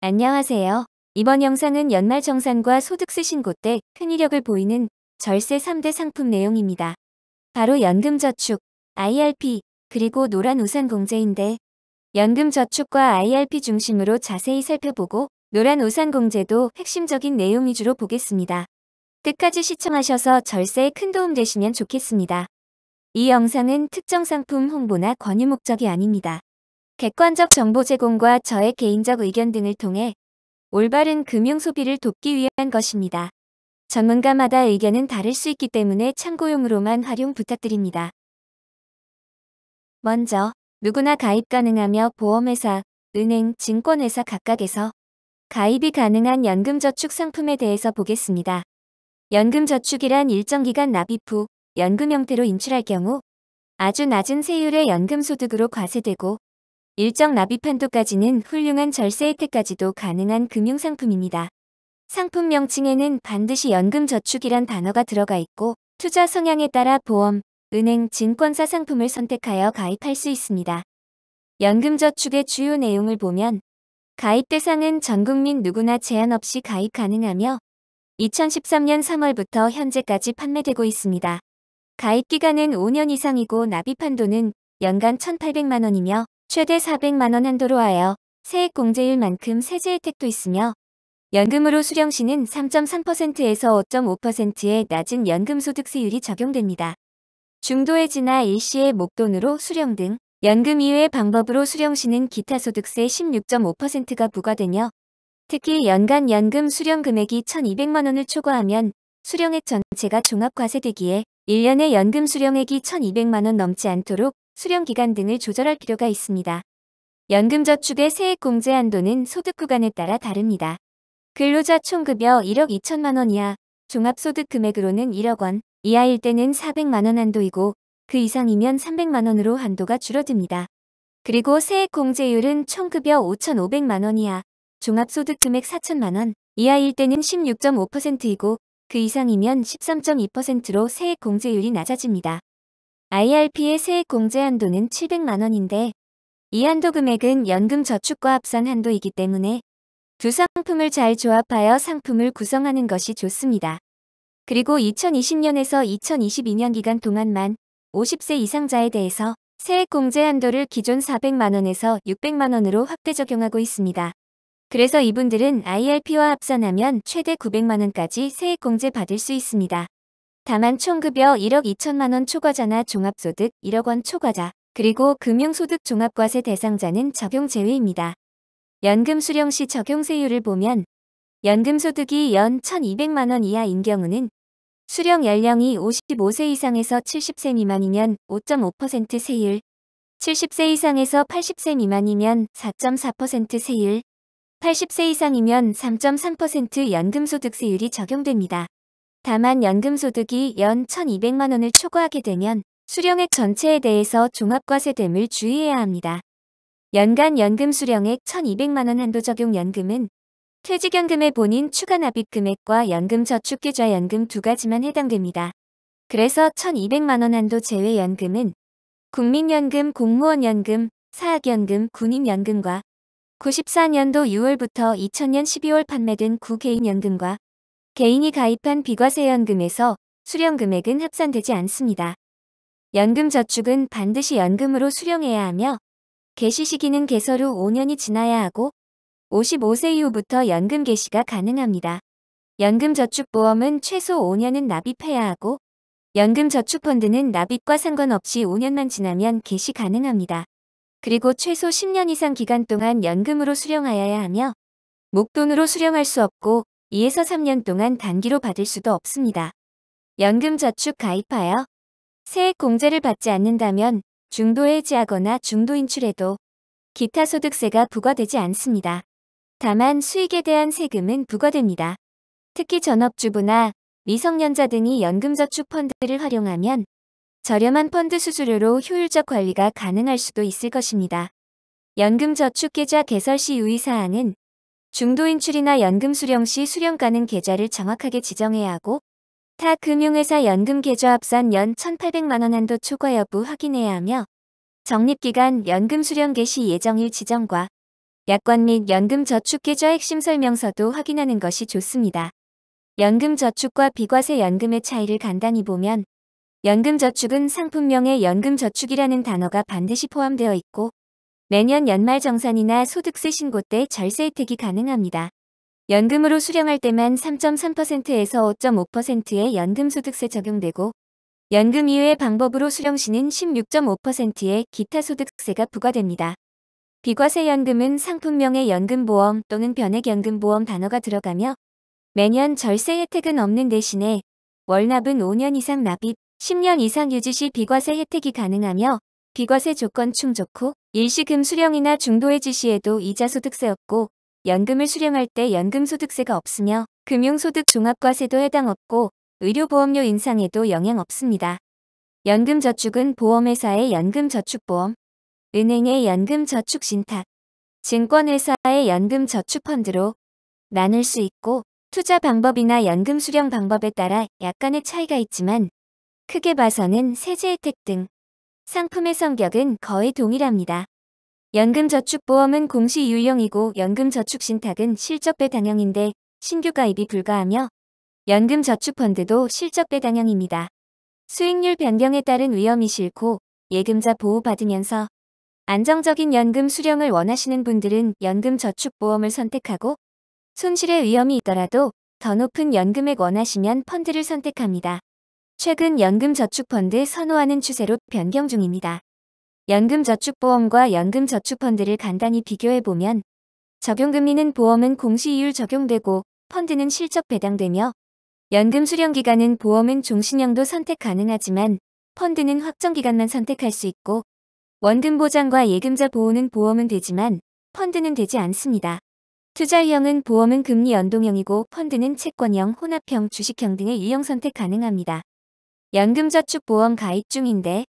안녕하세요. 이번 영상은 연말 정산과 소득 쓰신 곳대 큰 이력을 보이는 절세 3대 상품 내용입니다. 바로 연금저축, IRP, 그리고 노란 우산 공제인데 연금저축과 IRP 중심으로 자세히 살펴보고 노란 우산 공제도 핵심적인 내용 위주로 보겠습니다. 끝까지 시청하셔서 절세에 큰 도움 되시면 좋겠습니다. 이 영상은 특정 상품 홍보나 권유 목적이 아닙니다. 객관적 정보 제공과 저의 개인적 의견 등을 통해 올바른 금융 소비를 돕기 위한 것입니다. 전문가마다 의견은 다를 수 있기 때문에 참고용으로만 활용 부탁드립니다. 먼저, 누구나 가입 가능하며 보험회사, 은행, 증권회사 각각에서 가입이 가능한 연금저축 상품에 대해서 보겠습니다. 연금저축이란 일정 기간 납입 후 연금 형태로 인출할 경우 아주 낮은 세율의 연금소득으로 과세되고 일정 납입 한도까지는 훌륭한 절세 혜택까지도 가능한 금융상품입니다. 상품 명칭에는 반드시 연금저축이란 단어가 들어가 있고 투자 성향에 따라 보험, 은행, 증권사 상품을 선택하여 가입할 수 있습니다. 연금저축의 주요 내용을 보면 가입 대상은 전국민 누구나 제한 없이 가입 가능하며 2013년 3월부터 현재까지 판매되고 있습니다. 가입 기간은 5년 이상이고 납입 한도는 연간 1,800만 원이며 최대 400만원 한도로 하여 세액공제일만큼 세제 혜택도 있으며 연금으로 수령시는 3.3%에서 5.5%의 낮은 연금소득세율이 적용됩니다. 중도해지나 일시의 목돈으로 수령 등 연금 이외의 방법으로 수령시는 기타소득세 16.5%가 부과되며 특히 연간 연금 수령 금액이 1,200만원을 초과하면 수령액 전체가 종합과세되기에 1년의 연금 수령액이 1,200만원 넘지 않도록 수령 기간 등을 조절할 필요가 있습니다. 연금저축의 세액공제 한도는 소득 구간에 따라 다릅니다. 근로자 총급여 1억 2천만 원 이하, 종합소득 금액으로는 1억 원, 이하일 때는 400만 원 한도이고 그 이상이면 300만 원으로 한도가 줄어듭니다. 그리고 세액공제율은 총급여 5,500만 원 이하, 종합소득 금액 4천만 원, 이하일 때는 16.5%이고 그 이상이면 13.2%로 세액공제율이 낮아집니다. IRP의 세액 공제 한도는 700만 원인데 이 한도 금액은 연금 저축과 합산 한도이기 때문에 두 상품을 잘 조합하여 상품을 구성하는 것이 좋습니다. 그리고 2020년에서 2022년 기간 동안만 50세 이상자에 대해서 세액 공제 한도를 기존 400만 원에서 600만 원으로 확대 적용하고 있습니다. 그래서 이분들은 IRP와 합산하면 최대 900만 원까지 세액 공제 받을 수 있습니다. 다만 총급여 1억 2천만 원 초과자나 종합소득 1억 원 초과자, 그리고 금융소득 종합과세 대상자는 적용 제외입니다. 연금 수령 시 적용 세율을 보면 연금소득이 연 1,200만 원 이하인 경우는 수령 연령이 55세 이상에서 70세 미만이면 5.5% 세율, 70세 이상에서 80세 미만이면 4.4% 세율, 80세 이상이면 3.3% 연금소득 세율이 적용됩니다. 다만 연금소득이 연 1,200만 원을 초과하게 되면 수령액 전체에 대해서 종합과세됨을 주의해야 합니다. 연간 연금 수령액 1,200만 원 한도 적용 연금은 퇴직연금의 본인 추가 납입 금액과 연금저축계좌 연금 두 가지만 해당됩니다. 그래서 1,200만 원 한도 제외 연금은 국민연금, 공무원연금, 사학연금, 군인연금과 94년도 6월부터 2000년 12월 판매된 구개인연금과 개인이 가입한 비과세연금에서 수령금액은 합산되지 않습니다. 연금저축은 반드시 연금으로 수령해야 하며 개시 시기는 개설후 5년이 지나야 하고 55세 이후부터 연금 개시가 가능합니다. 연금저축보험은 최소 5년은 납입해야 하고 연금저축펀드는 납입과 상관없이 5년만 지나면 개시 가능합니다. 그리고 최소 10년 이상 기간 동안 연금으로 수령하여야 하며 목돈으로 수령할 수 없고 2에서 3년 동안 단기로 받을 수도 없습니다. 연금저축 가입하여 세액 공제를 받지 않는다면 중도 해지하거나 중도인출해도 기타 소득세가 부과되지 않습니다. 다만 수익에 대한 세금은 부과됩니다. 특히 전업주부나 미성년자 등이 연금저축 펀드를 활용하면 저렴한 펀드 수수료로 효율적 관리가 가능할 수도 있을 것입니다. 연금저축계좌 개설 시 유의사항은 중도인출이나 연금 수령 시 수령가는 계좌를 정확하게 지정해야 하고 타 금융회사 연금 계좌 합산 연 1,800만원 한도 초과 여부 확인해야 하며 적립기간 연금 수령 개시 예정일 지정과 약관 및 연금 저축 계좌 핵심 설명서도 확인하는 것이 좋습니다. 연금 저축과 비과세 연금의 차이를 간단히 보면 연금 저축은 상품명에 연금 저축이라는 단어가 반드시 포함되어 있고 매년 연말정산이나 소득세 신고 때 절세 혜택이 가능합니다. 연금으로 수령할 때만 3.3%에서 5.5%의 연금소득세 적용되고 연금 이외의 방법으로 수령 시는 16.5%의 기타 소득세가 부과됩니다. 비과세 연금은 상품명의 연금보험 또는 변액연금보험 단어가 들어가며 매년 절세 혜택은 없는 대신에 월납은 5년 이상 납입, 10년 이상 유지 시 비과세 혜택이 가능하며 비과세 조건 충족 후 일시금 수령이나 중도해 지시에도 이자소득세없고 연금을 수령할 때 연금소득세가 없으며 금융소득 종합과세도 해당 없고 의료보험료 인상에도 영향 없습니다. 연금저축은 보험회사의 연금저축보험, 은행의 연금저축신탁, 증권회사의 연금저축펀드로 나눌 수 있고 투자 방법이나 연금 수령 방법에 따라 약간의 차이가 있지만 크게 봐서는 세제 혜택 등 상품의 성격은 거의 동일합니다. 연금저축보험은 공시 유형이고 연금저축신탁은 실적배 당형인데 신규 가입이 불가하며 연금저축펀드도 실적배 당형입니다. 수익률 변경에 따른 위험이 싫고 예금자 보호받으면서 안정적인 연금 수령을 원하시는 분들은 연금저축보험을 선택하고 손실의 위험이 있더라도 더 높은 연금액 원하시면 펀드를 선택합니다. 최근 연금저축펀드 선호하는 추세로 변경 중입니다. 연금저축보험과 연금저축펀드를 간단히 비교해보면 적용금리는 보험은 공시이율 적용되고 펀드는 실적 배당되며 연금 수령기간은 보험은 종신형도 선택 가능하지만 펀드는 확정기간만 선택할 수 있고 원금 보장과 예금자 보호는 보험은 되지만 펀드는 되지 않습니다. 투자형은 유 보험은 금리 연동형이고 펀드는 채권형, 혼합형, 주식형 등의 유형 선택 가능합니다. 연금저축보험 가입 중인데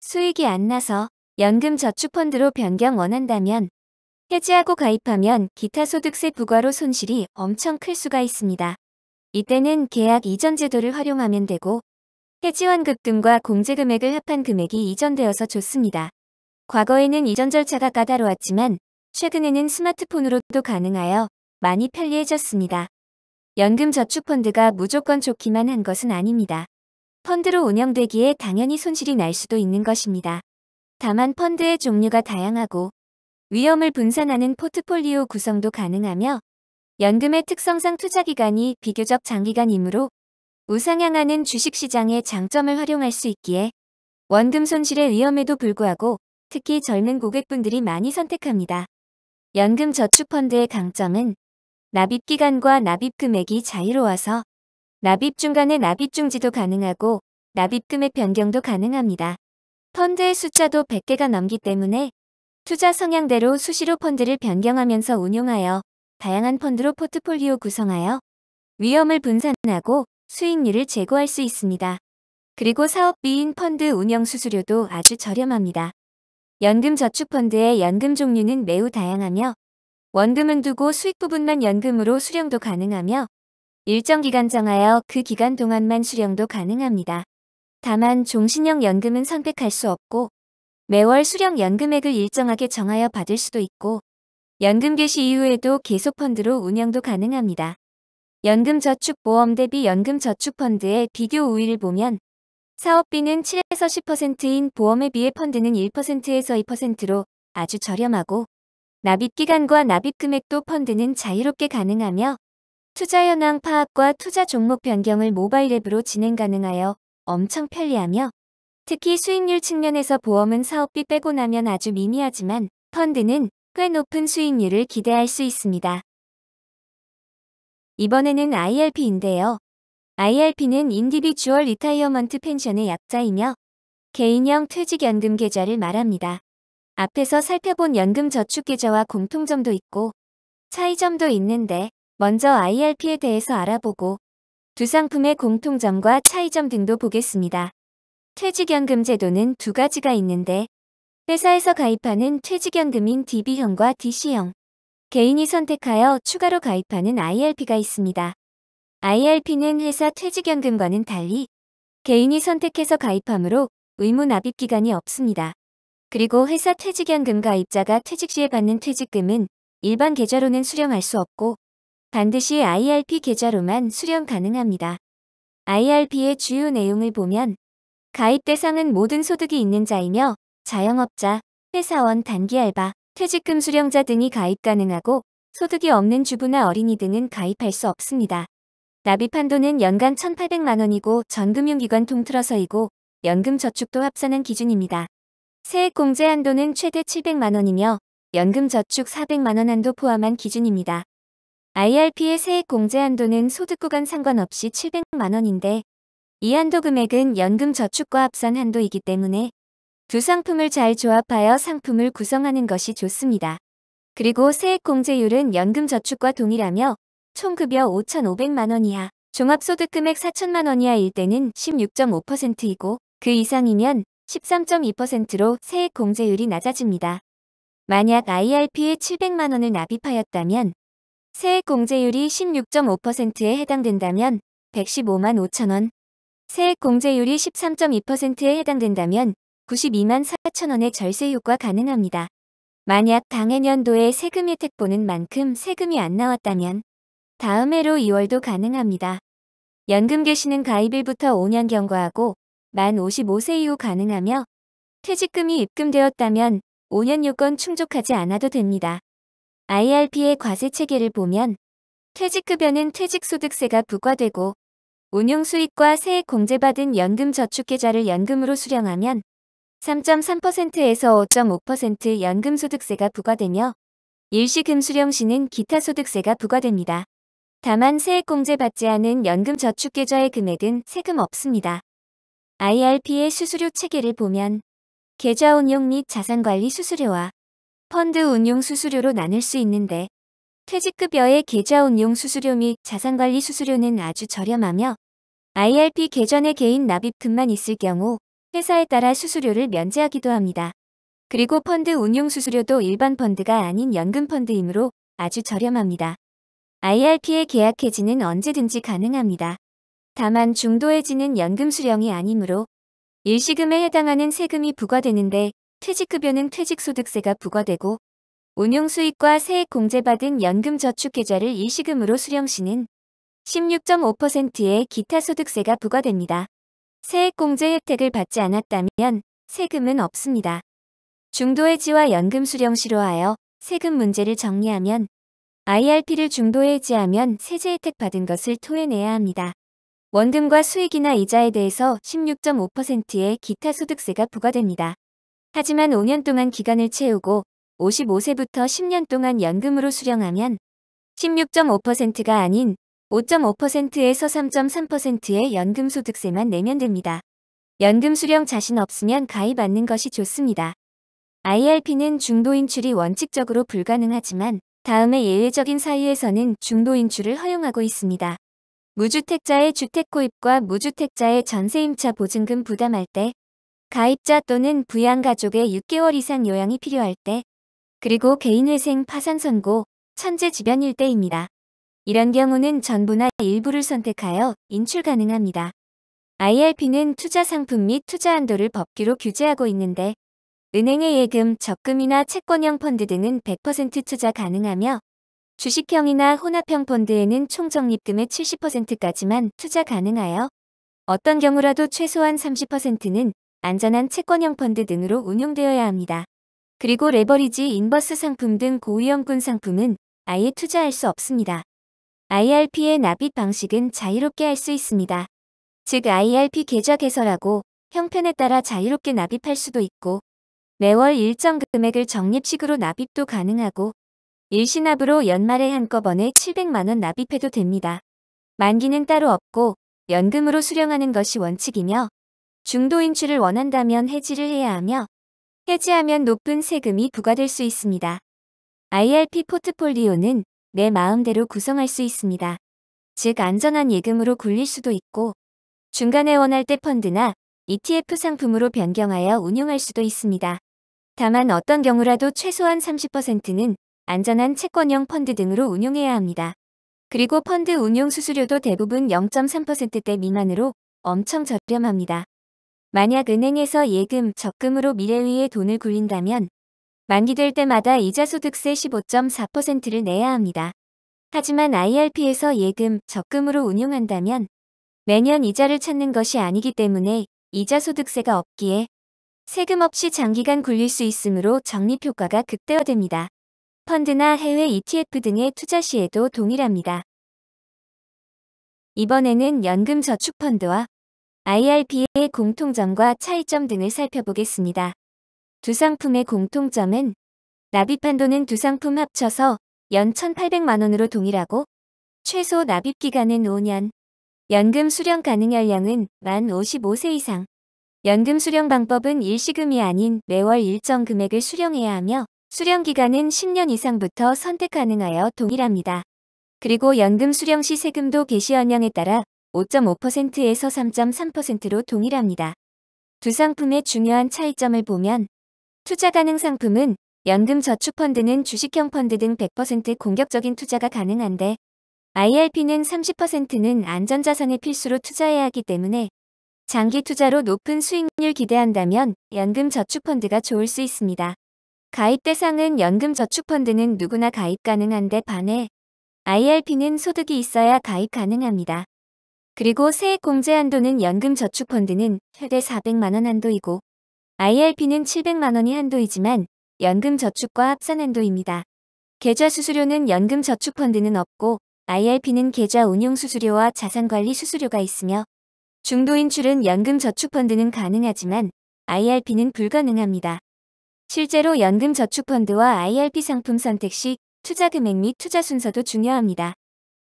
수익이 안 나서 연금저축펀드로 변경 원한다면 해지하고 가입하면 기타 소득세 부과로 손실이 엄청 클 수가 있습니다. 이때는 계약 이전 제도를 활용하면 되고 해지환급금과 공제금액을 합한 금액이 이전되어서 좋습니다. 과거에는 이전 절차가 까다로웠지만 최근에는 스마트폰으로도 가능하여 많이 편리해졌습니다. 연금저축펀드가 무조건 좋기만 한 것은 아닙니다. 펀드로 운영되기에 당연히 손실이 날 수도 있는 것입니다. 다만 펀드의 종류가 다양하고 위험을 분산하는 포트폴리오 구성도 가능하며 연금의 특성상 투자 기간이 비교적 장기간이므로 우상향하는 주식시장의 장점을 활용할 수 있기에 원금 손실의 위험에도 불구하고 특히 젊은 고객분들이 많이 선택합니다. 연금저축펀드의 강점은 납입기간과 납입금액이 자유로워서 납입 중간에 납입 중지도 가능하고 납입금액 변경도 가능합니다. 펀드의 숫자도 100개가 넘기 때문에 투자 성향대로 수시로 펀드를 변경하면서 운용하여 다양한 펀드로 포트폴리오 구성하여 위험을 분산하고 수익률을 제고할 수 있습니다. 그리고 사업비인 펀드 운영 수수료도 아주 저렴합니다. 연금저축펀드의 연금 종류는 매우 다양하며 원금은 두고 수익 부분만 연금으로 수령도 가능하며 일정 기간 정하여 그 기간 동안만 수령도 가능합니다. 다만 종신형 연금은 선택할 수 없고 매월 수령 연금액을 일정하게 정하여 받을 수도 있고 연금 개시 이후에도 계속 펀드로 운영도 가능합니다. 연금저축보험 대비 연금저축펀드의 비교 우위를 보면 사업비는 7에서 10%인 보험에 비해 펀드는 1%에서 2%로 아주 저렴하고 납입기간과 납입금액도 펀드는 자유롭게 가능하며 투자 현황 파악과 투자 종목 변경을 모바일 앱으로 진행 가능하여 엄청 편리하며 특히 수익률 측면에서 보험은 사업비 빼고 나면 아주 미미하지만 펀드는 꽤 높은 수익률을 기대할 수 있습니다. 이번에는 IRP인데요. IRP는 Individual e r 인디 m e n t p e n s i o n 의 약자이며 개인형 퇴직연금 계좌를 말합니다. 앞에서 살펴본 연금저축계좌와 공통점도 있고 차이점도 있는데 먼저 IRP에 대해서 알아보고 두 상품의 공통점과 차이점 등도 보겠습니다. 퇴직연금 제도는 두 가지가 있는데 회사에서 가입하는 퇴직연금인 DB형과 DC형, 개인이 선택하여 추가로 가입하는 IRP가 있습니다. IRP는 회사 퇴직연금과는 달리 개인이 선택해서 가입하므로 의무 납입 기간이 없습니다. 그리고 회사 퇴직연금 가입자가 퇴직 시에 받는 퇴직금은 일반 계좌로는 수령할 수 없고 반드시 IRP 계좌로만 수령 가능합니다. IRP의 주요 내용을 보면 가입 대상은 모든 소득이 있는 자이며 자영업자, 회사원, 단기 알바, 퇴직금 수령자 등이 가입 가능하고 소득이 없는 주부나 어린이 등은 가입할 수 없습니다. 납입 한도는 연간 1,800만 원이고 전금융기관 통틀어서이고 연금저축도 합산한 기준입니다. 세액 공제 한도는 최대 700만 원이며 연금저축 400만 원 한도 포함한 기준입니다. IRP의 세액 공제 한도는 소득 구간 상관없이 700만 원인데 이 한도 금액은 연금 저축과 합산 한도이기 때문에 두 상품을 잘 조합하여 상품을 구성하는 것이 좋습니다. 그리고 세액 공제율은 연금 저축과 동일하며 총 급여 5,500만 원 이하, 종합소득 금액 4천만 원 이하일 때는 16.5%이고 그 이상이면 13.2%로 세액 공제율이 낮아집니다. 만약 IRP에 700만 원을 납입하였다면 세액 공제율이 16.5%에 해당된다면 115만 5천원, 세액 공제율이 13.2%에 해당된다면 92만 4천원의 절세 효과 가능합니다. 만약 당해년도에 세금 혜택 보는 만큼 세금이 안 나왔다면 다음 해로 2월도 가능합니다. 연금 개시는 가입일부터 5년 경과하고 만 55세 이후 가능하며 퇴직금이 입금되었다면 5년 요건 충족하지 않아도 됩니다. IRP의 과세 체계를 보면 퇴직급여는 퇴직소득세가 부과되고 운용수익과 세액 공제받은 연금저축계좌를 연금으로 수령하면 3.3%에서 5.5% 연금소득세가 부과되며 일시금 수령 시는 기타 소득세가 부과됩니다. 다만 세액공제 받지 않은 연금저축계좌의 금액은 세금 없습니다. IRP의 수수료 체계를 보면 계좌 운용 및 자산관리 수수료와 펀드 운용 수수료로 나눌 수 있는데 퇴직급여의 계좌 운용 수수료 및 자산관리 수수료는 아주 저렴하며 IRP 계좌에 개인 납입금만 있을 경우 회사에 따라 수수료를 면제하기도 합니다. 그리고 펀드 운용 수수료도 일반 펀드가 아닌 연금 펀드이므로 아주 저렴합니다. IRP의 계약 해지는 언제든지 가능합니다. 다만 중도 해지는 연금 수령이 아니므로 일시금에 해당하는 세금이 부과되는데 퇴직급여는 퇴직소득세가 부과되고 운용수익과 세액 공제받은 연금저축계좌를 일시금으로 수령 시는 16.5%의 기타소득세가 부과됩니다. 세액공제 혜택을 받지 않았다면 세금은 없습니다. 중도해지와 연금수령 시로하여 세금 문제를 정리하면 IRP를 중도해지하면 세제 혜택 받은 것을 토해내야 합니다. 원금과 수익이나 이자에 대해서 16.5%의 기타소득세가 부과됩니다. 하지만 5년 동안 기간을 채우고 55세부터 10년 동안 연금으로 수령하면 16.5%가 아닌 5.5%에서 3.3%의 연금소득세만 내면 됩니다. 연금 수령 자신 없으면 가입 받는 것이 좋습니다. IRP는 중도 인출이 원칙적으로 불가능하지만 다음에 예외적인 사유에서는 중도 인출을 허용하고 있습니다. 무주택자의 주택 구입과 무주택자의 전세임차 보증금 부담할 때 가입자 또는 부양가족의 6개월 이상 요양이 필요할 때, 그리고 개인회생 파산 선고, 천재지변일 때입니다. 이런 경우는 전부나 일부를 선택하여 인출 가능합니다. IRP는 투자 상품 및 투자 한도를 법규로 규제하고 있는데, 은행의 예금, 적금이나 채권형 펀드 등은 100% 투자 가능하며, 주식형이나 혼합형 펀드에는 총 적립금의 70%까지만 투자 가능하여 어떤 경우라도 최소한 30%는 안전한 채권형 펀드 등으로 운용되어야 합니다. 그리고 레버리지 인버스 상품 등 고위험군 상품은 아예 투자할 수 없습니다. IRP의 납입 방식은 자유롭게 할 수 있습니다. 즉 IRP 계좌 개설하고 형편에 따라 자유롭게 납입할 수도 있고 매월 일정 금액을 적립식으로 납입도 가능하고 일시납으로 연말에 한꺼번에 700만원 납입해도 됩니다. 만기는 따로 없고 연금으로 수령하는 것이 원칙이며 중도 인출을 원한다면 해지를 해야 하며 해지하면 높은 세금이 부과될 수 있습니다. IRP 포트폴리오는 내 마음대로 구성할 수 있습니다. 즉 안전한 예금으로 굴릴 수도 있고 중간에 원할 때 펀드나 ETF 상품으로 변경하여 운용할 수도 있습니다. 다만 어떤 경우라도 최소한 30%는 안전한 채권형 펀드 등으로 운용해야 합니다. 그리고 펀드 운용 수수료도 대부분 0.3%대 미만으로 엄청 저렴합니다. 만약 은행에서 예금, 적금으로 미래위에 돈을 굴린다면 만기될 때마다 이자소득세 15.4%를 내야 합니다. 하지만 IRP에서 예금, 적금으로 운용한다면 매년 이자를 찾는 것이 아니기 때문에 이자소득세가 없기에 세금 없이 장기간 굴릴 수 있으므로 적립효과가 극대화됩니다. 펀드나 해외 ETF 등의 투자 시에도 동일합니다. 이번에는 연금저축펀드와 IRB의 공통점과 차이점 등을 살펴보겠습니다. 두 상품의 공통점은 납입 한도는 두 상품 합쳐서 연 1,800만원으로 동일하고 최소 납입기간은 5년, 연금 수령 가능 연령은 만 55세 이상, 연금 수령 방법은 일시금이 아닌 매월 일정 금액을 수령해야 하며 수령 기간은 10년 이상부터 선택 가능하여 동일합니다. 그리고 연금 수령 시 세금도 개시 연령에 따라 5.5%에서 3.3%로 동일합니다. 두 상품의 중요한 차이점을 보면 투자 가능 상품은 연금 저축 펀드는 주식형 펀드 등 100% 공격적인 투자가 가능한데 IRP는 30%는 안전자산에 필수로 투자해야 하기 때문에 장기 투자로 높은 수익률 기대한다면 연금 저축 펀드가 좋을 수 있습니다. 가입 대상은 연금 저축 펀드는 누구나 가입 가능한데 반해 IRP는 소득이 있어야 가입 가능합니다. 그리고 세액 공제 한도는 연금저축펀드는 최대 400만원 한도이고 IRP는 700만원이 한도이지만 연금저축과 합산 한도입니다. 계좌 수수료는 연금저축펀드는 없고 IRP는 계좌 운용 수수료와 자산관리 수수료가 있으며 중도 인출은 연금저축펀드는 가능하지만 IRP는 불가능합니다. 실제로 연금저축펀드와 IRP 상품 선택 시 투자 금액 및 투자 순서도 중요합니다.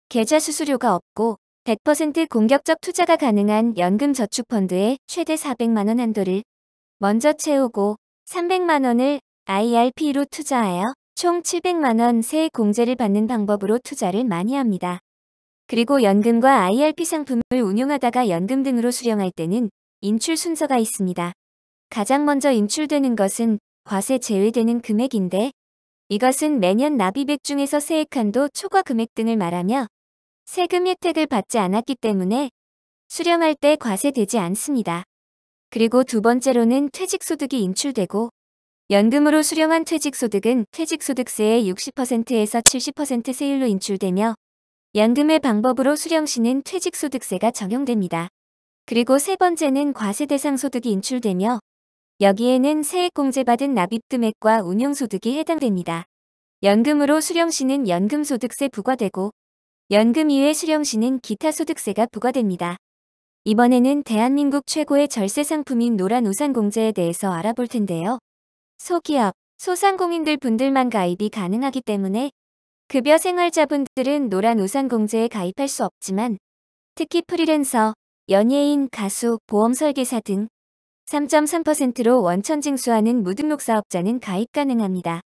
계좌 수수료가 없고 100% 공격적 투자가 가능한 연금저축펀드의 최대 400만원 한도를 먼저 채우고 300만원을 IRP로 투자하여 총 700만원 세액공제를 받는 방법으로 투자를 많이 합니다. 그리고 연금과 IRP 상품을 운용하다가 연금 등으로 수령할 때는 인출 순서가 있습니다. 가장 먼저 인출되는 것은 과세 제외되는 금액인데 이것은 매년 납입액 중에서 세액한도 초과 금액 등을 말하며 세금 혜택을 받지 않았기 때문에 수령할 때 과세되지 않습니다. 그리고 두 번째로는 퇴직소득이 인출되고 연금으로 수령한 퇴직소득은 퇴직소득세의 60%에서 70% 세율로 인출되며 연금의 방법으로 수령 시는 퇴직소득세가 적용됩니다. 그리고 세 번째는 과세 대상 소득이 인출되며 여기에는 세액 공제받은 납입금액과 운용소득이 해당됩니다. 연금으로 수령 시는 연금소득세 부과되고 연금 이외 실형 시는 기타 소득세가 부과됩니다. 이번에는 대한민국 최고의 절세 상품인 노란 우산 공제에 대해서 알아볼 텐데요. 소기업, 소상공인들 분들만 가입이 가능하기 때문에 급여 생활자분들은 노란 우산 공제에 가입할 수 없지만 특히 프리랜서, 연예인, 가수, 보험 설계사 등 3.3%로 원천 징수하는 무등록 사업자는 가입 가능합니다.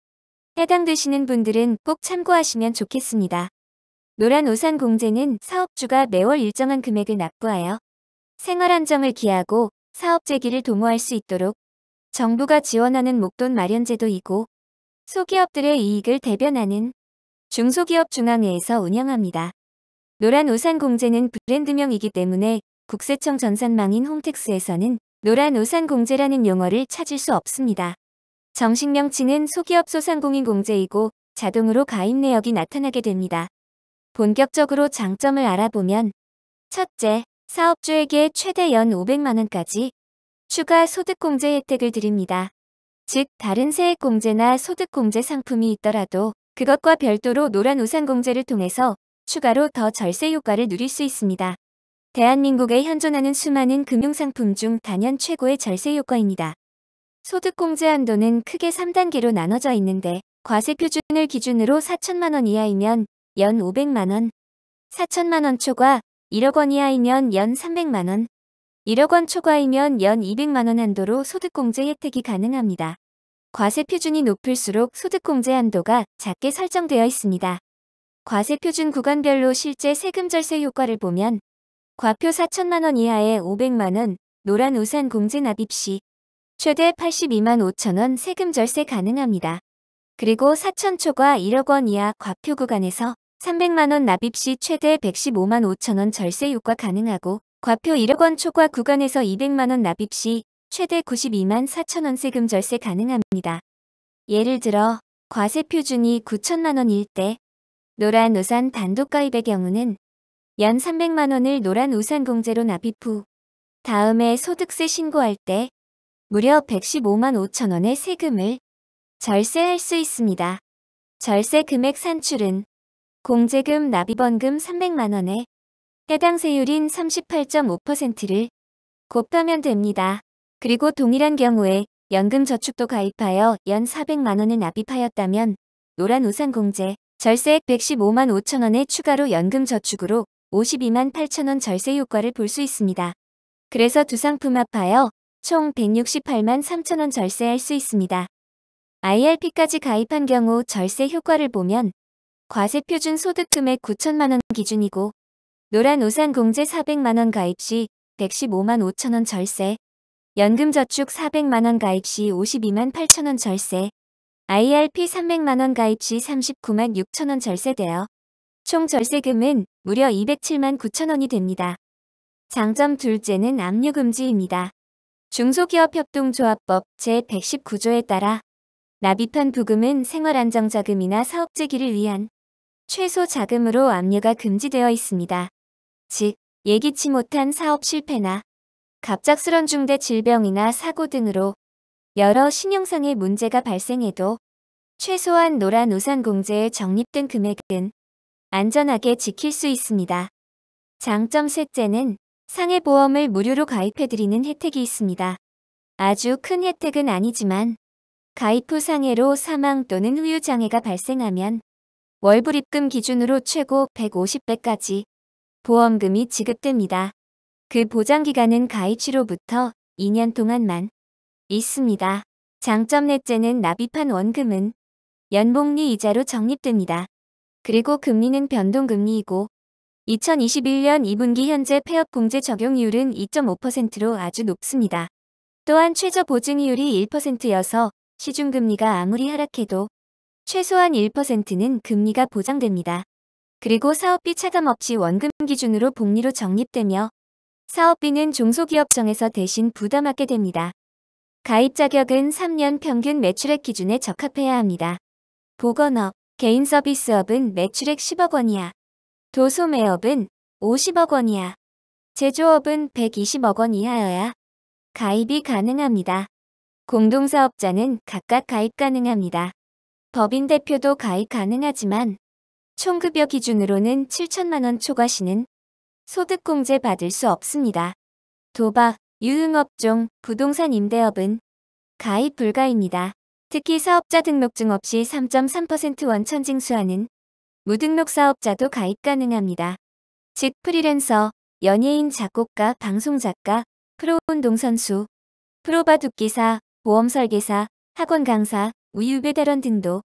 해당되시는 분들은 꼭 참고하시면 좋겠습니다. 노란 우산 공제는 사업주가 매월 일정한 금액을 납부하여 생활 안정을 기하고 사업 재기를 도모할 수 있도록 정부가 지원하는 목돈 마련 제도이고 소기업들의 이익을 대변하는 중소기업 중앙회에서 운영합니다. 노란 우산 공제는 브랜드명이기 때문에 국세청 전산망인 홈택스에서는 노란 우산 공제라는 용어를 찾을 수 없습니다. 정식 명칭은 소기업 소상공인 공제이고 자동으로 가입 내역이 나타나게 됩니다. 본격적으로 장점을 알아보면 첫째, 사업주에게 최대 연 500만원까지 추가 소득공제 혜택을 드립니다. 즉, 다른 세액공제나 소득공제 상품이 있더라도 그것과 별도로 노란 우산공제를 통해서 추가로 더 절세 효과를 누릴 수 있습니다. 대한민국에 현존하는 수많은 금융상품 중 단연 최고의 절세 효과입니다. 소득공제 한도는 크게 3단계로 나눠져 있는데 과세 표준을 기준으로 4천만 원 이하이면 연 500만원, 4천만원 초과, 1억 원 이하이면 연 300만원, 1억 원 초과이면 연 200만원 한도로 소득공제 혜택이 가능합니다. 과세 표준이 높을수록 소득공제 한도가 작게 설정되어 있습니다. 과세 표준 구간별로 실제 세금 절세 효과를 보면 과표 4천만원 이하에 500만원, 노란 우산 공제 납입 시 최대 82만 5천원 세금 절세 가능합니다. 그리고 4천 초과 1억 원 이하 과표 구간에서 300만원 납입 시 최대 115만 5천원 절세 유과 가능하고 과표 1억원 초과 구간에서 200만원 납입 시 최대 92만 4천원 세금 절세 가능합니다. 예를 들어 과세 표준이 9천만원일 때 노란 우산 단독 가입의 경우는 연 300만원을 노란 우산 공제로 납입 후 다음에 소득세 신고할 때 무려 115만 5천원의 세금을 절세할 수 있습니다. 절세 금액 산출은 공제금 납입원금 300만원에 해당 세율인 38.5%를 곱하면 됩니다. 그리고 동일한 경우에 연금저축도 가입하여 연 400만원을 납입하였다면 노란 우산 공제 절세액 115만 5천원에 추가로 연금저축으로 52만 8천원 절세 효과를 볼 수 있습니다. 그래서 두 상품 합하여 총 168만 3천원 절세할 수 있습니다. IRP까지 가입한 경우 절세 효과를 보면 과세표준 소득금액 9천만원 기준이고 노란 우산 공제 400만원 가입 시 115만 5천원 절세 연금저축 400만원 가입 시 52만 8천원 절세 IRP 300만원 가입 시 39만 6천원 절세되어 총 절세금은 무려 207만 9천원이 됩니다. 장점 둘째는 압류금지입니다. 중소기업협동조합법 제119조에 따라 납입한 부금은 생활안정자금이나 사업재기를 위한 최소 자금으로 압류가 금지되어 있습니다. 즉, 예기치 못한 사업 실패나 갑작스런 중대 질병이나 사고 등으로 여러 신용상의 문제가 발생해도 최소한 노란 우산 공제에 적립된 금액은 안전하게 지킬 수 있습니다. 장점 셋째는 상해보험을 무료로 가입해드리는 혜택이 있습니다. 아주 큰 혜택은 아니지만 가입 후 상해로 사망 또는 후유장애가 발생하면 월불입금 기준으로 최고 150배까지 보험금이 지급됩니다. 그 보장기간은 가입시로부터 2년 동안만 있습니다. 장점 넷째는 납입한 원금은 연봉리 이자로 적립됩니다. 그리고 금리는 변동금리이고 2021년 2분기 현재 폐업공제 적용률은 2.5%로 아주 높습니다. 또한 최저 보증이율이 1%여서 시중금리가 아무리 하락해도 최소한 1%는 금리가 보장됩니다. 그리고 사업비 차감 없이 원금 기준으로 복리로 적립되며 사업비는 중소기업청에서 대신 부담하게 됩니다. 가입 자격은 3년 평균 매출액 기준에 적합해야 합니다. 보건업, 개인 서비스업은 매출액 10억 원이야. 도소매업은 50억 원이야. 제조업은 120억 원 이하여야 가입이 가능합니다. 공동사업자는 각각 가입 가능합니다. 법인 대표도 가입 가능하지만 총급여 기준으로는 7천만원 초과시는 소득공제 받을 수 없습니다. 도박, 유흥업종, 부동산 임대업은 가입 불가입니다. 특히 사업자 등록증 없이 3.3% 원천 징수하는 무등록 사업자도 가입 가능합니다. 즉 프리랜서, 연예인 작곡가, 방송작가, 프로운동선수, 프로바둑기사, 보험설계사, 학원 강사, 우유배달원 등도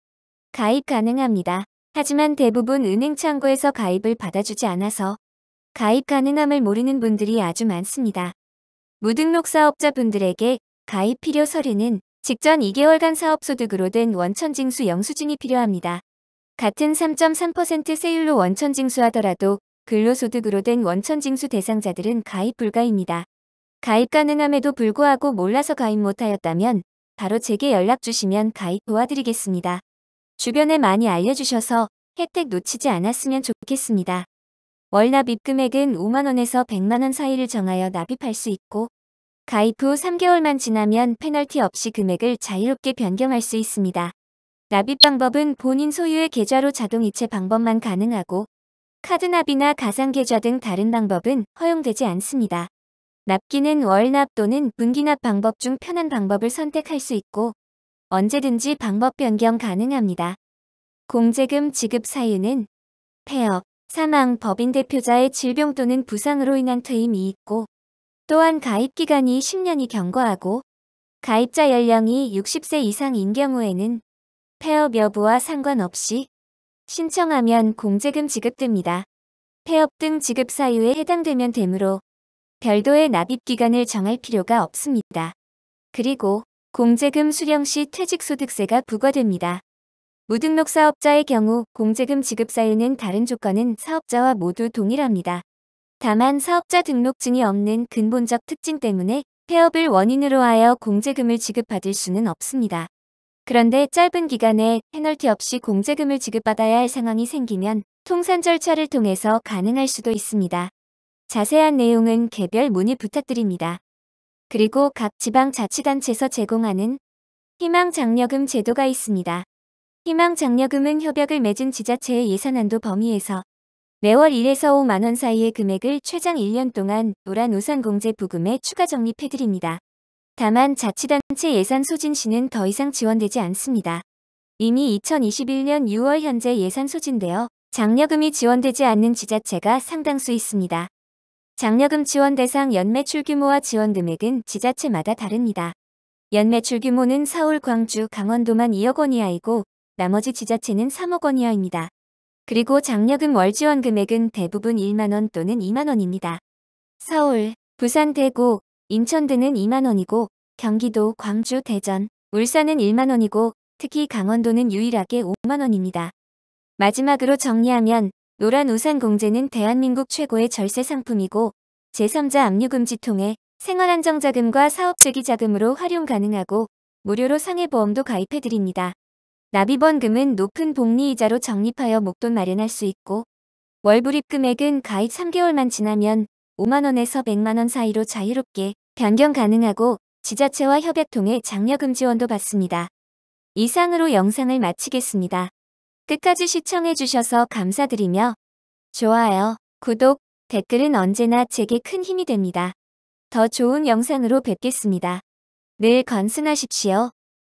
가입 가능합니다. 하지만 대부분 은행 창구에서 가입을 받아주지 않아서 가입 가능함을 모르는 분들이 아주 많습니다. 무등록 사업자분들에게 가입 필요 서류는 직전 2개월간 사업소득으로 된 원천징수 영수증이 필요합니다. 같은 3.3% 세율로 원천징수하더라도 근로소득으로 된 원천징수 대상자들은 가입 불가입니다. 가입 가능함에도 불구하고 몰라서 가입 못하였다면 바로 제게 연락 주시면 가입 도와드리겠습니다. 주변에 많이 알려주셔서 혜택 놓치지 않았으면 좋겠습니다. 월납 입금액은 5만원에서 100만원 사이를 정하여 납입할 수 있고 가입 후 3개월만 지나면 페널티 없이 금액을 자유롭게 변경할 수 있습니다. 납입 방법은 본인 소유의 계좌로 자동이체 방법만 가능하고 카드납이나 가상계좌 등 다른 방법은 허용되지 않습니다. 납기는 월납 또는 분기납 방법 중 편한 방법을 선택할 수 있고 언제든지 방법 변경 가능합니다. 공제금 지급 사유는 폐업, 사망, 법인 대표자의 질병 또는 부상으로 인한 퇴임이 있고 또한 가입 기간이 10년이 경과하고 가입자 연령이 60세 이상인 경우에는 폐업 여부와 상관없이 신청하면 공제금 지급됩니다. 폐업 등 지급 사유에 해당되면 되므로 별도의 납입 기간을 정할 필요가 없습니다. 그리고 공제금 수령 시 퇴직소득세가 부과됩니다. 무등록 사업자의 경우 공제금 지급 사유는 다른 조건은 사업자와 모두 동일합니다. 다만 사업자 등록증이 없는 근본적 특징 때문에 폐업을 원인으로 하여 공제금을 지급받을 수는 없습니다. 그런데 짧은 기간에 페널티 없이 공제금을 지급받아야 할 상황이 생기면 통산 절차를 통해서 가능할 수도 있습니다. 자세한 내용은 개별 문의 부탁드립니다. 그리고 각 지방자치단체에서 제공하는 희망장려금 제도가 있습니다. 희망장려금은 협약을 맺은 지자체의 예산안도 범위에서 매월 1에서 5만원 사이의 금액을 최장 1년 동안 노란 우산 공제 부금에 추가 적립해드립니다. 다만 자치단체 예산 소진 시는 더 이상 지원되지 않습니다. 이미 2021년 6월 현재 예산 소진되어 장려금이 지원되지 않는 지자체가 상당수 있습니다. 장려금 지원 대상 연매출 규모와 지원 금액은 지자체마다 다릅니다. 연매출 규모는 서울, 광주, 강원도만 2억 원 이하이고 나머지 지자체는 3억 원 이하입니다. 그리고 장려금 월 지원 금액은 대부분 1만 원 또는 2만 원입니다. 서울, 부산, 대구, 인천 등은 2만 원이고 경기도, 광주, 대전, 울산은 1만 원이고 특히 강원도는 유일하게 5만 원입니다. 마지막으로 정리하면 노란 우산 공제는 대한민국 최고의 절세 상품이고 제3자 압류금지통해 생활안정자금과 사업재기자금으로 활용 가능하고 무료로 상해보험도 가입해드립니다. 납입원금은 높은 복리이자로 적립하여 목돈 마련할 수 있고 월불입 금액은 가입 3개월만 지나면 5만원에서 100만원 사이로 자유롭게 변경 가능하고 지자체와 협약 통해 장려금 지원도 받습니다. 이상으로 영상을 마치겠습니다. 끝까지 시청해주셔서 감사드리며 좋아요, 구독, 댓글은 언제나 제게 큰 힘이 됩니다. 더 좋은 영상으로 뵙겠습니다. 늘 건승하십시오.